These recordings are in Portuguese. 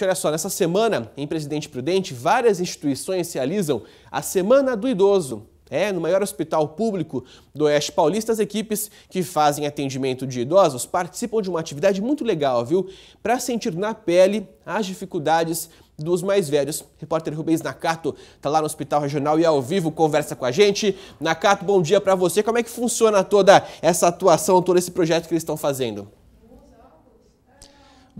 Então, olha só, nessa semana, em Presidente Prudente, várias instituições realizam a Semana do Idoso. É, no maior hospital público do Oeste Paulista, as equipes que fazem atendimento de idosos participam de uma atividade muito legal, viu? Para sentir na pele as dificuldades dos mais velhos. repórter Rubens Nakato está lá no Hospital Regional e ao vivo conversa com a gente. Nakato, bom dia para você. Como é que funciona toda essa atuação, todo esse projeto que eles estão fazendo?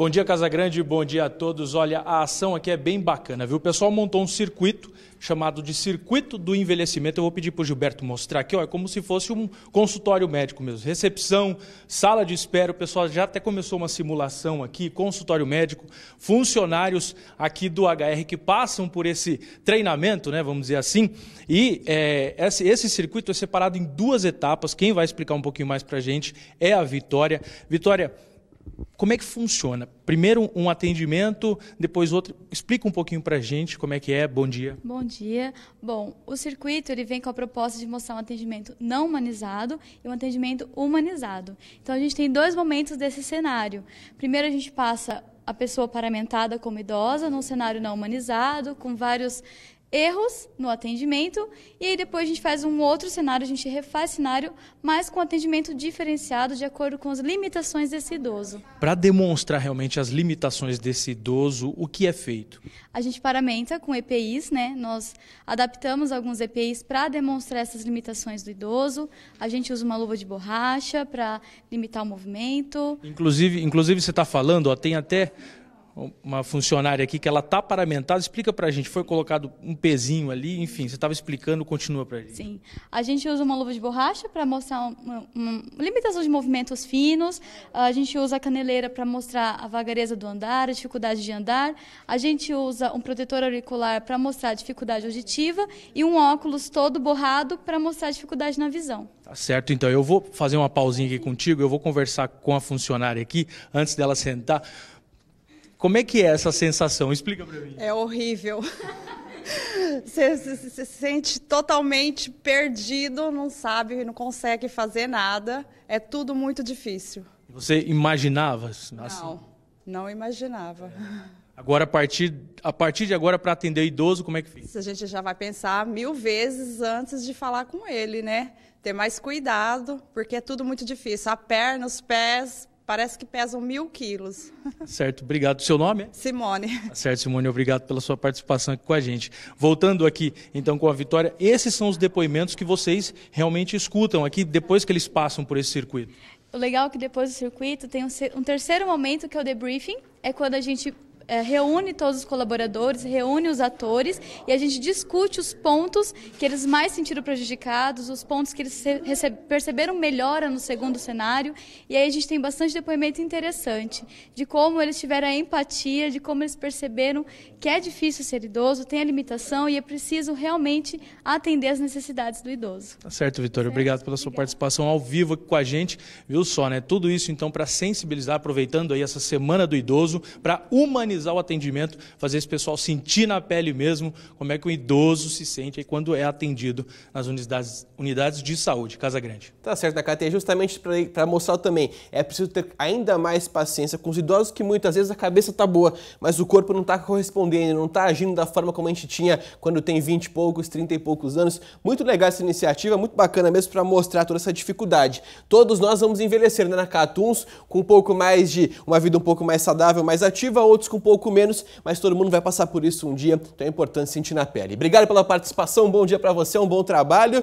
Bom dia, Casa Grande, bom dia a todos. Olha, a ação aqui é bem bacana, viu? O pessoal montou um circuito chamado de Circuito do Envelhecimento. Eu vou pedir para o Gilberto mostrar aqui, ó, é como se fosse um consultório médico mesmo. Recepção, sala de espera, o pessoal já até começou uma simulação aqui, consultório médico, funcionários aqui do HR que passam por esse treinamento, né, vamos dizer assim. E é, esse, esse circuito é separado em duas etapas. Quem vai explicar um pouquinho mais para a gente é a Vitória. Vitória, como é que funciona? Primeiro um atendimento, depois outro. Explica um pouquinho para a gente como é que é. Bom dia. Bom dia. Bom, o circuito ele vem com a proposta de mostrar um atendimento não humanizado e um atendimento humanizado. Então a gente tem dois momentos desse cenário. Primeiro a gente passa a pessoa paramentada como idosa num cenário não humanizado, com vários erros no atendimento e aí depois a gente faz um outro cenário, a gente refaz cenário, mas com atendimento diferenciado de acordo com as limitações desse idoso. Para demonstrar realmente as limitações desse idoso, o que é feito? A gente paramenta com EPIs, né? Nós adaptamos alguns EPIs para demonstrar essas limitações do idoso. A gente usa uma luva de borracha para limitar o movimento. Inclusive, inclusive você está falando, ó, tem até uma funcionária aqui que ela tá paramentada. Explica para a gente, foi colocado um pezinho ali, enfim, você estava explicando, continua para gente. Sim, a gente usa uma luva de borracha para mostrar uma, uma, limitação de movimentos finos, a gente usa a caneleira para mostrar a vagareza do andar, a dificuldade de andar, a gente usa um protetor auricular para mostrar a dificuldade auditiva e um óculos todo borrado para mostrar a dificuldade na visão. Tá certo, então eu vou fazer uma pausinha aqui contigo, eu vou conversar com a funcionária aqui antes dela sentar como é que é essa sensação? Explica para mim. É horrível. Você se sente totalmente perdido, não sabe, não consegue fazer nada. É tudo muito difícil. Você imaginava? Assim? Não, não imaginava. É. Agora, a partir, a partir de agora, para atender idoso, como é que fica? A gente já vai pensar mil vezes antes de falar com ele, né? Ter mais cuidado, porque é tudo muito difícil. A perna, os pés, Parece que pesam mil quilos. Certo, obrigado. Seu nome? Simone. Tá certo, Simone, obrigado pela sua participação aqui com a gente. Voltando aqui, então, com a Vitória, esses são os depoimentos que vocês realmente escutam aqui depois que eles passam por esse circuito. O legal é que depois do circuito tem um terceiro momento que é o debriefing, é quando a gente é, reúne todos os colaboradores, reúne os atores e a gente discute os pontos que eles mais sentiram prejudicados, os pontos que eles perceberam melhora no segundo cenário. E aí a gente tem bastante depoimento interessante de como eles tiveram a empatia, de como eles perceberam que é difícil ser idoso, tem a limitação e é preciso realmente atender às necessidades do idoso. Tá certo, Vitória. Certo. Obrigado pela sua Obrigada. participação ao vivo aqui com a gente. Viu só, né? Tudo isso então para sensibilizar, aproveitando aí essa semana do idoso, para humanizar personalizar o atendimento, fazer esse pessoal sentir na pele mesmo como é que o idoso se sente quando é atendido nas unidades, unidades de saúde, Casa Grande. Tá certo, da Cátia, é justamente para mostrar também, é preciso ter ainda mais paciência com os idosos que muitas vezes a cabeça tá boa, mas o corpo não está correspondendo, não está agindo da forma como a gente tinha quando tem 20 e poucos, 30 e poucos anos. Muito legal essa iniciativa, muito bacana mesmo para mostrar toda essa dificuldade. Todos nós vamos envelhecer né, na Uns com um pouco mais de uma vida um pouco mais saudável, mais ativa, outros com um pouco menos, mas todo mundo vai passar por isso um dia, então é importante sentir na pele. Obrigado pela participação, um bom dia para você, um bom trabalho.